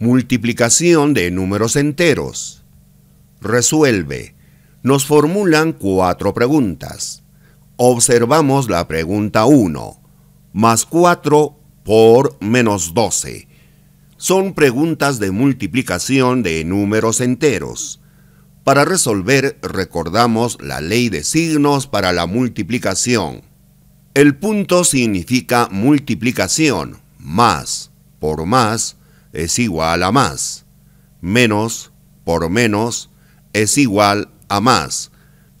Multiplicación de números enteros. Resuelve. Nos formulan cuatro preguntas. Observamos la pregunta 1. Más 4 por menos 12. Son preguntas de multiplicación de números enteros. Para resolver recordamos la ley de signos para la multiplicación. El punto significa multiplicación, más, por más, es igual a más. Menos por menos es igual a más.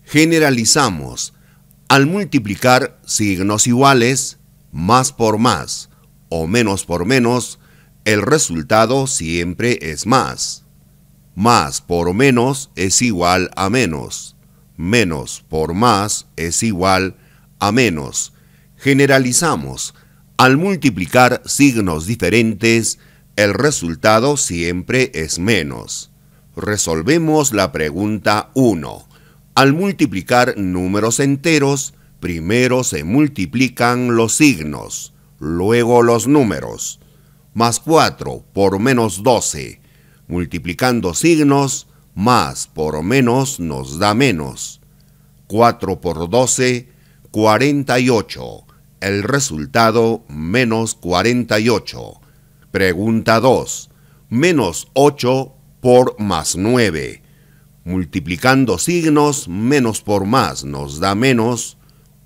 Generalizamos. Al multiplicar signos iguales, más por más o menos por menos, el resultado siempre es más. Más por menos es igual a menos. Menos por más es igual a menos. Generalizamos. Al multiplicar signos diferentes, el resultado siempre es menos. Resolvemos la pregunta 1. Al multiplicar números enteros, primero se multiplican los signos, luego los números. Más 4 por menos 12. Multiplicando signos, más por menos nos da menos. 4 por 12, 48. El resultado menos 48. Pregunta 2. Menos 8 por más 9. Multiplicando signos, menos por más nos da menos.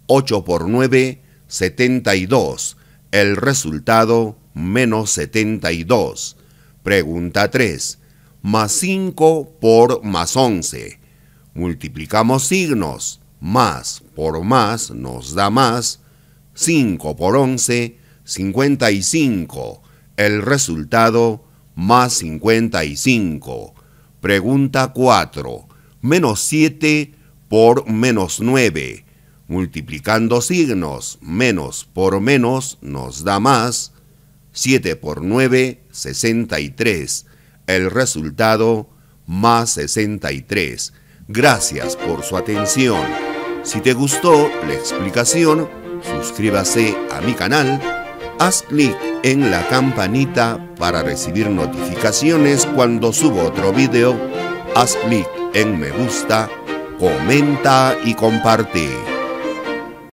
8 por 9, 72. El resultado, menos 72. Pregunta 3. Más 5 por más 11. Multiplicamos signos. Más por más nos da más. 5 por 11, 55. El resultado, más 55. Pregunta 4. Menos 7 por menos 9. Multiplicando signos, menos por menos nos da más. 7 por 9, 63. El resultado, más 63. Gracias por su atención. Si te gustó la explicación, suscríbase a mi canal haz clic en la campanita para recibir notificaciones cuando subo otro video, haz clic en me gusta, comenta y comparte.